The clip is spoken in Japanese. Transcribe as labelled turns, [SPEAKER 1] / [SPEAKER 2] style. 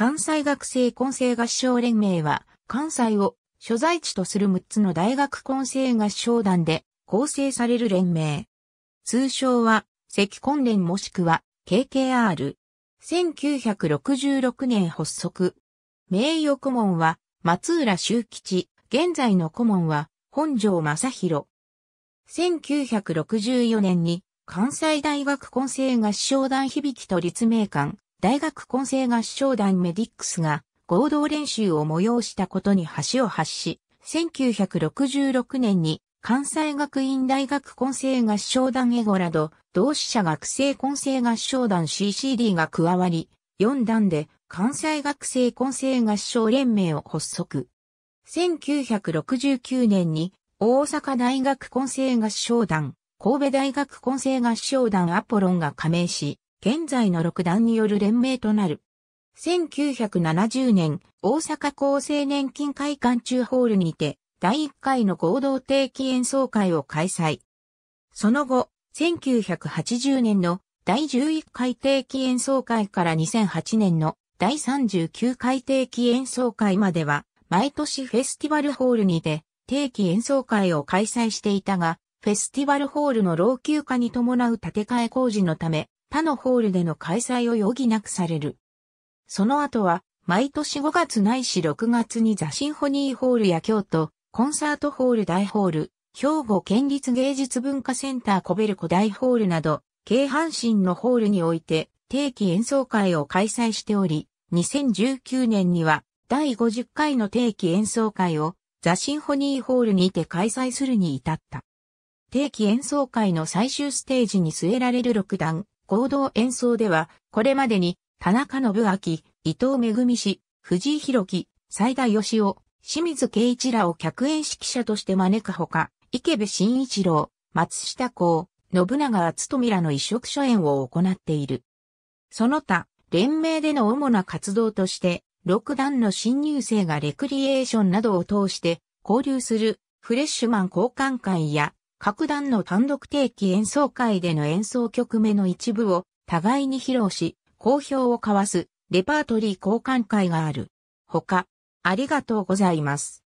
[SPEAKER 1] 関西学生混成合唱連盟は、関西を所在地とする6つの大学混成合唱団で構成される連盟。通称は、関混連もしくは、KKR。1966年発足。名誉顧問は、松浦修吉。現在の顧問は、本庄正宏。1964年に、関西大学混成合唱団響きと立命館、大学混成合唱団メディックスが合同練習を催したことに橋を発し、1966年に関西学院大学混成合唱団エゴラド、同志社学生混成合唱団 CCD が加わり、4団で関西学生混成合唱連盟を発足。1969年に大阪大学混成合唱団、神戸大学混成合唱団アポロンが加盟し、現在の六段による連盟となる。1970年、大阪厚生年金会館中ホールにて、第1回の合同定期演奏会を開催。その後、1980年の第11回定期演奏会から2008年の第39回定期演奏会までは、毎年フェスティバルホールにて定期演奏会を開催していたが、フェスティバルホールの老朽化に伴う建て替え工事のため、他のホールでの開催を余儀なくされる。その後は、毎年5月ないし6月にザ・シンフォニーホールや京都、コンサートホール大ホール、兵庫県立芸術文化センターコベルコ大ホールなど、京阪神のホールにおいて定期演奏会を開催しており、2019年には第50回の定期演奏会をザ・シンフォニーホールにて開催するに至った。定期演奏会の最終ステージに据えられる6段、合同演奏では、これまでに、田中信明、伊藤恵氏、藤井博樹、斉田義夫、清水圭一らを客演指揮者として招くほか、池部慎一郎、松下幸、信長厚富らの移植初演を行っている。その他、連盟での主な活動として、六段の新入生がレクリエーションなどを通して交流するフレッシュマン交換会や各団の単独定期演奏会での演奏曲目の一部を互いに披露し、好評を交わすレパートリー交換会がある。他、ありがとうございます。